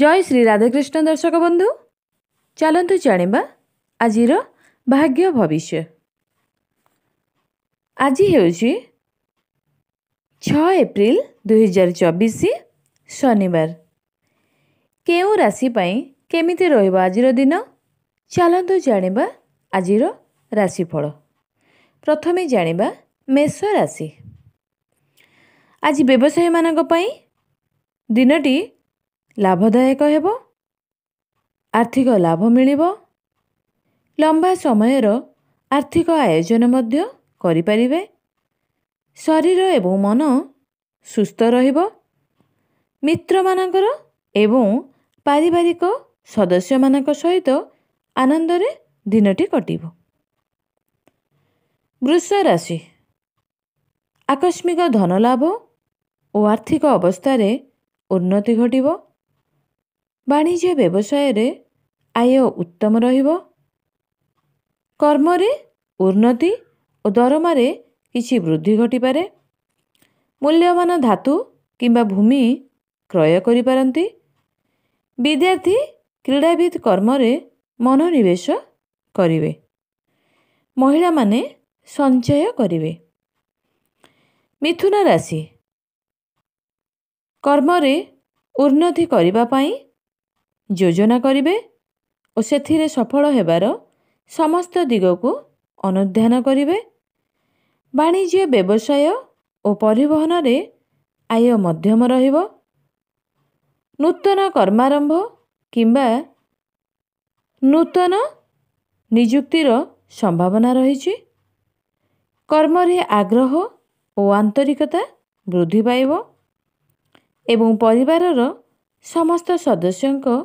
জয় ଶ୍ରୀ ରାଧାକୃଷ୍ଣ ଦର୍ଶକ ବନ୍ଧୁ ଚାଲନ୍ତୁ ଜାଣିବା ଆଜିର ଭାଗ୍ୟ ଭବିଷ୍ୟ ଆଜି ହେଉଛି ଛଅ ଏପ୍ରିଲ ଦୁଇହଜାର ଚବିଶ ଶନିବାର କେଉଁ ରାଶି ପାଇଁ କେମିତି ରହିବ ଆଜିର ଦିନ ଚାଲନ୍ତୁ ଜାଣିବା ଆଜିର ରାଶିଫଳ ପ୍ରଥମେ ଜାଣିବା ମେଷ ରାଶି ଆଜି ବ୍ୟବସାୟୀମାନଙ୍କ ପାଇଁ ଦିନଟି ଲାଭଦାୟକ ହେବ ଆର୍ଥିକ ଲାଭ ମିଳିବ ଲମ୍ବା ସମୟର ଆର୍ଥିକ ଆୟୋଜନ ମଧ୍ୟ କରିପାରିବେ ଶରୀର ଏବଂ ମନ ସୁସ୍ଥ ରହିବ ମିତ୍ରମାନଙ୍କର ଏବଂ ପାରିବାରିକ ସଦସ୍ୟମାନଙ୍କ ସହିତ ଆନନ୍ଦରେ ଦିନଟି କଟିବ ବୃଷ ରାଶି ଆକସ୍ମିକ ଧନଲାଭ ଓ ଆର୍ଥିକ ଅବସ୍ଥାରେ ଉନ୍ନତି ଘଟିବ ବାଣିଜ୍ୟ ବ୍ୟବସାୟରେ ଆୟ ଉତ୍ତମ ରହିବ କର୍ମରେ ଉନ୍ନତି ଓ ଦରମାରେ କିଛି ବୃଦ୍ଧି ଘଟିପାରେ ମୂଲ୍ୟବାନ ଧାତୁ କିମ୍ବା ଭୂମି କ୍ରୟ କରିପାରନ୍ତି ବିଦ୍ୟାର୍ଥୀ କ୍ରୀଡ଼ାବିତ୍ କର୍ମରେ ମନୋନିବେଶ କରିବେ ମହିଳାମାନେ ସଞ୍ଚୟ କରିବେ ମିଥୁନ ରାଶି କର୍ମରେ ଉନ୍ନତି କରିବା ପାଇଁ ଯୋଜନା କରିବେ ଓ ସେଥିରେ ସଫଳ ହେବାର ସମସ୍ତ ଦିଗକୁ ଅନୁଧ୍ୟାନ କରିବେ ବାଣିଜ୍ୟ ବ୍ୟବସାୟ ଓ ପରିବହନରେ ଆୟ ମଧ୍ୟମ ରହିବ ନୂତନ କର୍ମାରମ୍ଭ କିମ୍ବା ନୂତନ ନିଯୁକ୍ତିର ସମ୍ଭାବନା ରହିଛି କର୍ମରେ ଆଗ୍ରହ ଓ ଆନ୍ତରିକତା ବୃଦ୍ଧି ପାଇବ ଏବଂ ପରିବାରର ସମସ୍ତ ସଦସ୍ୟଙ୍କ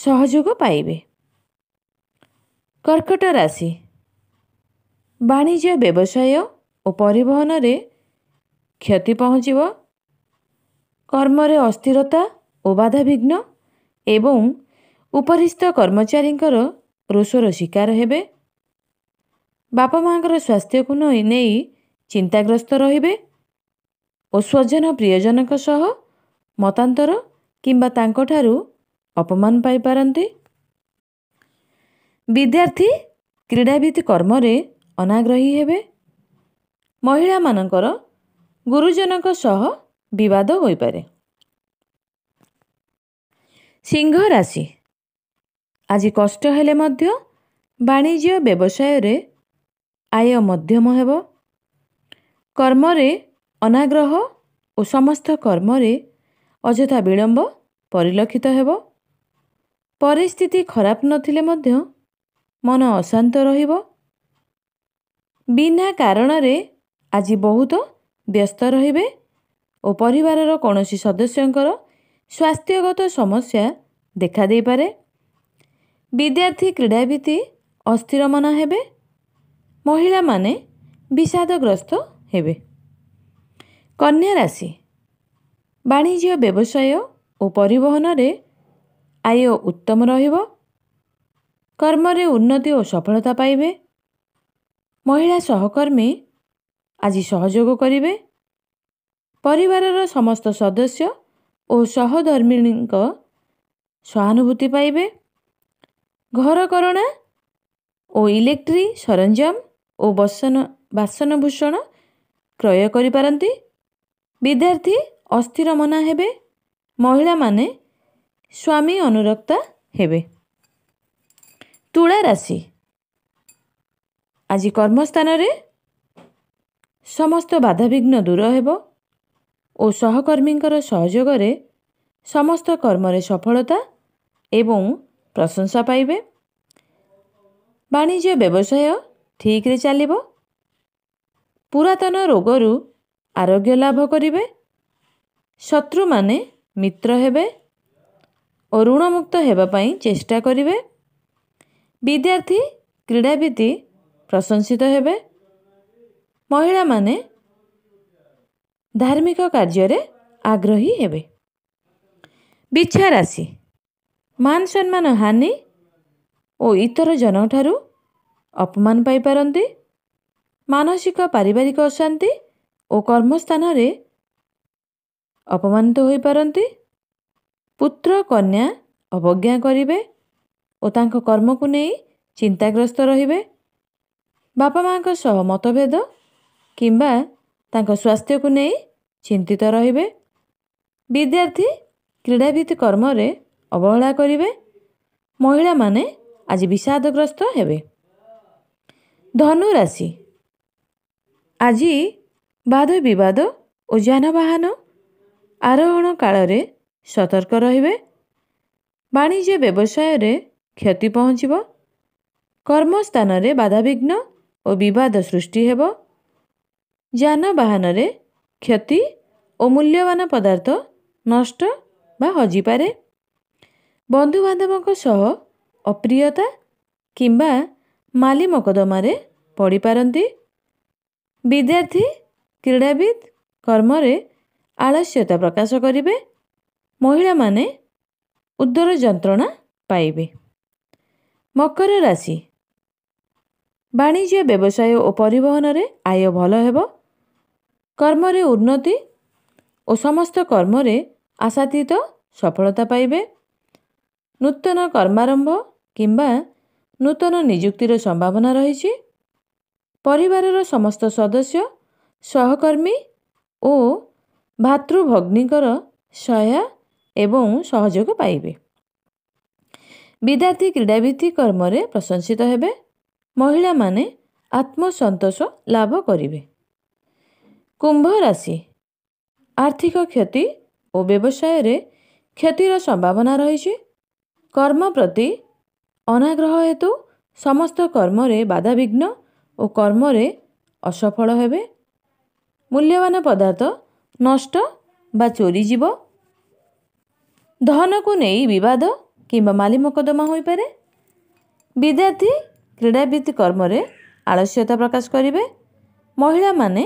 ସହଯୋଗ ପାଇବେ କର୍କଟ ରାଶି ବାଣିଜ୍ୟ ବ୍ୟବସାୟ ଓ ପରିବହନରେ କ୍ଷତି ପହଞ୍ଚିବ କର୍ମରେ ଅସ୍ଥିରତା ଓ ବାଧାବିଘ୍ନ ଏବଂ ଉପରିସ୍ଥ କର୍ମଚାରୀଙ୍କର ରୋଷର ଶିକାର ହେବେ ବାପା ମାଆଙ୍କର ସ୍ୱାସ୍ଥ୍ୟକୁ ନେଇ ଚିନ୍ତାଗ୍ରସ୍ତ ରହିବେ ଓ ସ୍ୱଜନ ପ୍ରିୟଜନଙ୍କ ସହ ମତାନ୍ତର କିମ୍ବା ତାଙ୍କଠାରୁ ଅପମାନ ପାଇପାରନ୍ତି ବିଦ୍ୟାର୍ଥୀ କ୍ରୀଡ଼ାବିତ କର୍ମରେ ଅନାଗ୍ରହୀ ହେବେ ମହିଳାମାନଙ୍କର ଗୁରୁଜନଙ୍କ ସହ ବିବାଦ ହୋଇପାରେ ସିଂହ ରାଶି ଆଜି କଷ୍ଟ ହେଲେ ମଧ୍ୟ ବାଣିଜ୍ୟ ବ୍ୟବସାୟରେ ଆୟ ମଧ୍ୟମ ହେବ କର୍ମରେ ଅନାଗ୍ରହ ଓ ସମସ୍ତ କର୍ମରେ ଅଯଥା ବିଳମ୍ବ ପରିଲକ୍ଷିତ ହେବ ପରିସ୍ଥିତି ଖରାପ ନଥିଲେ ମଧ୍ୟ ମନ ଅଶାନ୍ତ ରହିବ ବିନା କାରଣରେ ଆଜି ବହୁତ ବ୍ୟସ୍ତ ରହିବେ ଓ ପରିବାରର କୌଣସି ସଦସ୍ୟଙ୍କର ସ୍ୱାସ୍ଥ୍ୟଗତ ସମସ୍ୟା ଦେଖାଦେଇପାରେ ବିଦ୍ୟାର୍ଥୀ କ୍ରୀଡ଼ାବିତି ଅସ୍ଥିର ମନ ହେବେ ମହିଳାମାନେ ବିଷାଦଗ୍ରସ୍ତ ହେବେ କନ୍ୟା ରାଶି ବାଣିଜ୍ୟ ବ୍ୟବସାୟ ଓ ପରିବହନରେ ଆୟ ଉତ୍ତମ ରହିବ କର୍ମରେ ଉନ୍ନତି ଓ ସଫଳତା ପାଇବେ ମହିଳା ସହକର୍ମୀ ଆଜି ସହଯୋଗ କରିବେ ପରିବାରର ସମସ୍ତ ସଦସ୍ୟ ଓ ସହଧର୍ମିଣୀଙ୍କ ସହାନୁଭୂତି ପାଇବେ ଘରକରଣା ଓ ଇଲେକ୍ଟ୍ରି ସରଞ୍ଜାମ ଓ ବସନ ବାସନଭୂଷଣ କ୍ରୟ କରିପାରନ୍ତି ବିଦ୍ୟାର୍ଥୀ ଅସ୍ଥିର ମନା ହେବେ ମହିଳାମାନେ ସ୍ୱାମୀ ଅନୁରକ୍ତା ହେବେ ତୁଳା ରାଶି ଆଜି କର୍ମସ୍ଥାନରେ ସମସ୍ତ ବାଧାବିଘ୍ନ ଦୂର ହେବ ଓ ସହକର୍ମୀଙ୍କର ସହଯୋଗରେ ସମସ୍ତ କର୍ମରେ ସଫଳତା ଏବଂ ପ୍ରଶଂସା ପାଇବେ ବାଣିଜ୍ୟ ବ୍ୟବସାୟ ଠିକ୍ରେ ଚାଲିବ ପୁରାତନ ରୋଗରୁ ଆରୋଗ୍ୟ ଲାଭ କରିବେ ଶତ୍ରୁମାନେ ମିତ୍ର ହେବେ ଓ ଋଣମୁକ୍ତ ହେବା ପାଇଁ ଚେଷ୍ଟା କରିବେ ବିଦ୍ୟାର୍ଥୀ କ୍ରୀଡ଼ାବିତି ପ୍ରଶଂସିତ ହେବେ ମହିଳାମାନେ ଧାର୍ମିକ କାର୍ଯ୍ୟରେ ଆଗ୍ରହୀ ହେବେ ବିଛା ରାଶି ମାନ ସମ୍ମାନ ହାନି ଓ ଇତର ଜନଙ୍କଠାରୁ ଅପମାନ ପାଇପାରନ୍ତି ମାନସିକ ପାରିବାରିକ ଅଶାନ୍ତି ଓ କର୍ମସ୍ଥାନରେ ଅପମାନିତ ହୋଇପାରନ୍ତି ପୁତ୍ର କନ୍ୟା ଅବଜ୍ଞା କରିବେ ଓ ତାଙ୍କ କର୍ମକୁ ନେଇ ଚିନ୍ତାଗ୍ରସ୍ତ ରହିବେ ବାପା ମାଆଙ୍କ ସହ ମତଭେଦ କିମ୍ବା ତାଙ୍କ ସ୍ୱାସ୍ଥ୍ୟକୁ ନେଇ ଚିନ୍ତିତ ରହିବେ ବିଦ୍ୟାର୍ଥୀ କ୍ରୀଡ଼ାଭିତ୍ତ କର୍ମରେ ଅବହେଳା କରିବେ ମହିଳାମାନେ ଆଜି ବିଷାଦଗ୍ରସ୍ତ ହେବେ ଧନୁରାଶି ଆଜି ବାଦ ବିବାଦ ଓ ଯାନବାହନ ଆରୋହଣ କାଳରେ ସତର୍କ ରହିବେ ବାଣିଜ୍ୟ ବ୍ୟବସାୟରେ କ୍ଷତି ପହଞ୍ଚିବ କର୍ମସ୍ଥାନରେ ବାଧାବିଘ୍ନ ଓ ବିବାଦ ସୃଷ୍ଟି ହେବ ଯାନବାହନରେ କ୍ଷତି ଓ ମୂଲ୍ୟବାନ ପଦାର୍ଥ ନଷ୍ଟ ବା ହଜିପାରେ ବନ୍ଧୁବାନ୍ଧବଙ୍କ ସହ ଅପ୍ରିୟତା କିମ୍ବା ମାଲି ମକଦ୍ଦମାରେ ପଡ଼ିପାରନ୍ତି ବିଦ୍ୟାର୍ଥୀ କ୍ରୀଡ଼ାବିତ୍ କର୍ମରେ ଆଳସ୍ୟତା ପ୍ରକାଶ କରିବେ ମହିଳାମାନେ ଉଦର ଯନ୍ତ୍ରଣା ପାଇବେ ମକର ରାଶି ବାଣିଜ୍ୟ ବ୍ୟବସାୟ ଓ ପରିବହନରେ ଆୟ ଭଲ ହେବ କର୍ମରେ ଉନ୍ନତି ଓ ସମସ୍ତ କର୍ମରେ ଆଶାତୀତ ସଫଳତା ପାଇବେ ନୂତନ କର୍ମାରମ୍ଭ କିମ୍ବା ନୂତନ ନିଯୁକ୍ତିର ସମ୍ଭାବନା ରହିଛି ପରିବାରର ସମସ୍ତ ସଦସ୍ୟ ସହକର୍ମୀ ଓ ଭାତୃଭଗ୍ନିଙ୍କର ସହାୟ ଏବଂ ସହଯୋଗ ପାଇବେ ବିଦ୍ୟାର୍ଥୀ କ୍ରୀଡ଼ାବିତ୍ତି କର୍ମରେ ପ୍ରଶଂସିତ ହେବେ ମହିଳାମାନେ ଆତ୍ମସନ୍ତୋଷ ଲାଭ କରିବେ କୁମ୍ଭ ରାଶି ଆର୍ଥିକ କ୍ଷତି ଓ ବ୍ୟବସାୟରେ କ୍ଷତିର ସମ୍ଭାବନା ରହିଛି କର୍ମ ପ୍ରତି ଅନାଗ୍ରହ ହେତୁ ସମସ୍ତ କର୍ମରେ ବାଧାବିଘ୍ନ ଓ କର୍ମରେ ଅସଫଳ ହେବେ ମୂଲ୍ୟବାନ ପଦାର୍ଥ ନଷ୍ଟ ବା ଚୋରିଯିବ ଧନକୁ ନେଇ ବିବାଦ କିମ୍ବା ମାଲି ମକଦ୍ଦମା ହୋଇପାରେ ବିଦ୍ୟାର୍ଥୀ କ୍ରୀଡ଼ାବିତ୍ କର୍ମରେ ଆଳସ୍ୟତା ପ୍ରକାଶ କରିବେ ମହିଳାମାନେ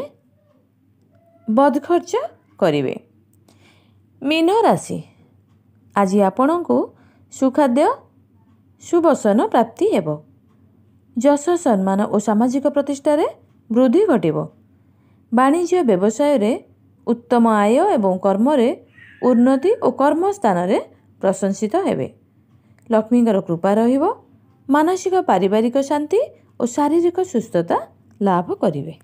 ବଦଖର୍ଚ୍ଚ କରିବେ ମୀନ ରାଶି ଆଜି ଆପଣଙ୍କୁ ସୁଖାଦ୍ୟ ସୁବସନ ପ୍ରାପ୍ତି ହେବ ଯଶ ସମ୍ମାନ ଓ ସାମାଜିକ ପ୍ରତିଷ୍ଠାରେ ବୃଦ୍ଧି ଘଟିବ ବାଣିଜ୍ୟ ବ୍ୟବସାୟରେ ଉତ୍ତମ ଆୟ ଏବଂ କର୍ମରେ ଉନ୍ନତି ଓ କର୍ମ ସ୍ଥାନରେ ପ୍ରଶଂସିତ ହେବେ ଲକ୍ଷ୍ମୀଙ୍କର କୃପା ରହିବ ମାନସିକ ପାରିବାରିକ ଶାନ୍ତି ଓ ଶାରୀରିକ ସୁସ୍ଥତା ଲାଭ କରିବେ